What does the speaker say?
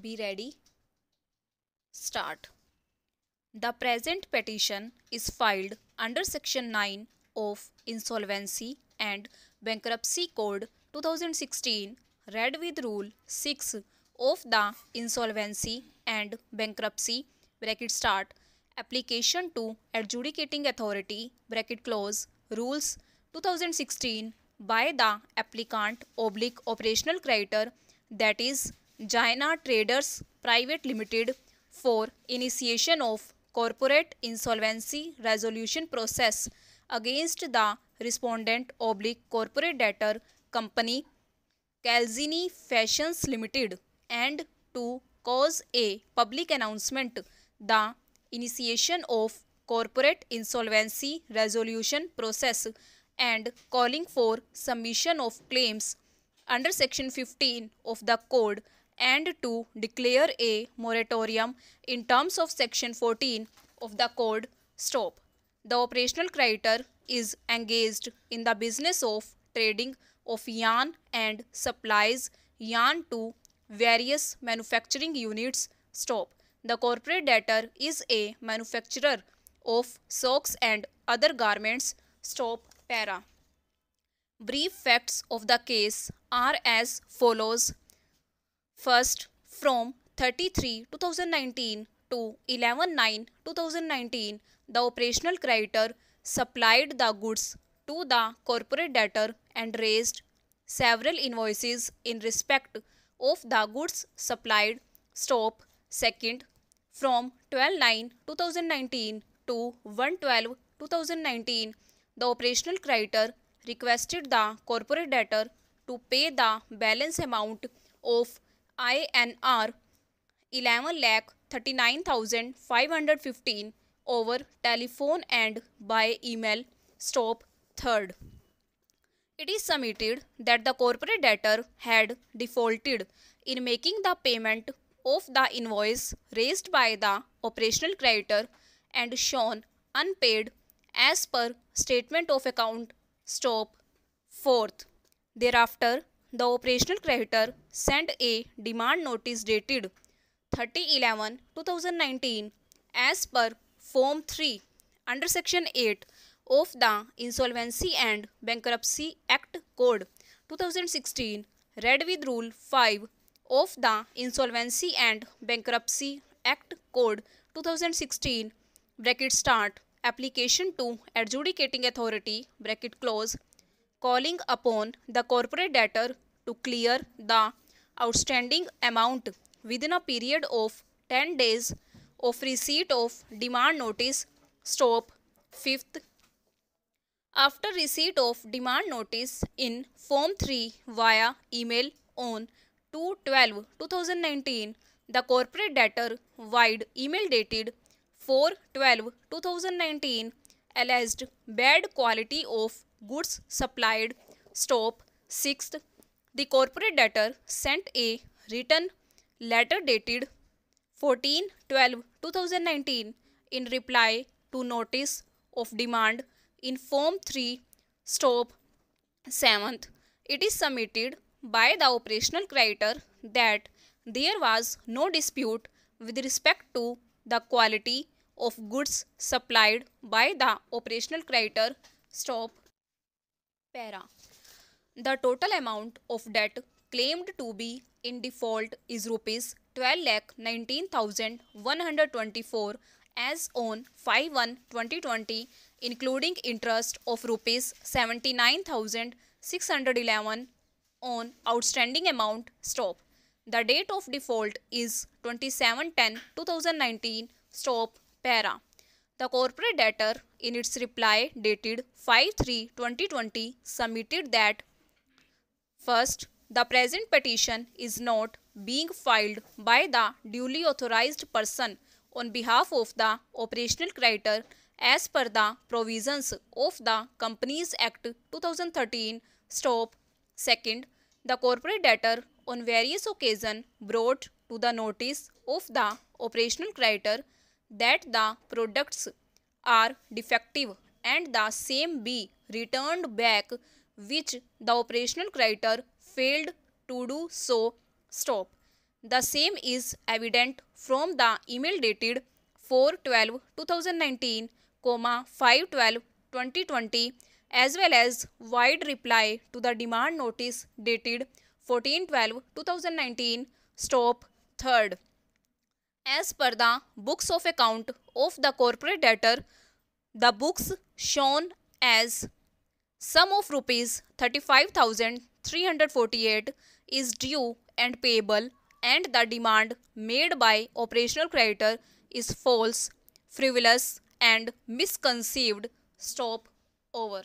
Be ready. Start. The present petition is filed under Section 9 of Insolvency and Bankruptcy Code 2016, read with Rule 6 of the Insolvency and Bankruptcy bracket start application to adjudicating authority bracket close rules 2016 by the applicant oblique operational creditor that is Jaina Traders Private Limited for initiation of corporate insolvency resolution process against the respondent oblique corporate debtor company Calzini Fashions Limited and to cause a public announcement the initiation of corporate insolvency resolution process and calling for submission of claims under section 15 of the code and to declare a moratorium in terms of section 14 of the code stop the operational creditor is engaged in the business of trading of yarn and supplies yarn to various manufacturing units stop the corporate debtor is a manufacturer of socks and other garments stop para brief facts of the case are as follows First, from 33 2019 to 11 9 2019, the operational creditor supplied the goods to the corporate debtor and raised several invoices in respect of the goods supplied. Stop. Second, from 12 9 2019 to 1 2019, the operational creditor requested the corporate debtor to pay the balance amount of INR 11 lakh 39,515 over telephone and by email stop third it is submitted that the corporate debtor had defaulted in making the payment of the invoice raised by the operational creditor and shown unpaid as per statement of account stop fourth thereafter the operational creditor send a demand notice dated thirty eleven two thousand nineteen as per form three under section eight of the insolvency and bankruptcy act code two thousand sixteen read with rule five of the insolvency and bankruptcy act code two thousand sixteen bracket start application to adjudicating authority bracket close calling upon the corporate debtor to clear the outstanding amount within a period of 10 days of receipt of demand notice stop fifth after receipt of demand notice in form 3 via email on 212 2019 the corporate debtor wide email dated 412 2019 alleged bad quality of goods supplied. Stop. Sixth, the corporate debtor sent a written letter dated 14 12 2019 in reply to notice of demand in form 3 stop 7th it is submitted by the operational creditor that there was no dispute with respect to the quality of goods supplied by the operational creditor stop para the total amount of debt claimed to be in default is rupees 12 lakh 19124 as on one 2020 including interest of rupees 79611 on outstanding amount stop the date of default is 27 10 2019 stop para the corporate debtor, in its reply dated 5 3 2020, submitted that first, the present petition is not being filed by the duly authorized person on behalf of the operational creditor as per the provisions of the Companies Act 2013 stop. Second, the corporate debtor on various occasions brought to the notice of the operational creditor that the products are defective and the same be returned back which the operational creditor failed to do so stop the same is evident from the email dated 4 12 2019 comma 12 2020 as well as wide reply to the demand notice dated 12 2019 stop third as per the books of account of the corporate debtor, the books shown as sum of rupees 35348 is due and payable and the demand made by operational creditor is false, frivolous and misconceived. Stop over.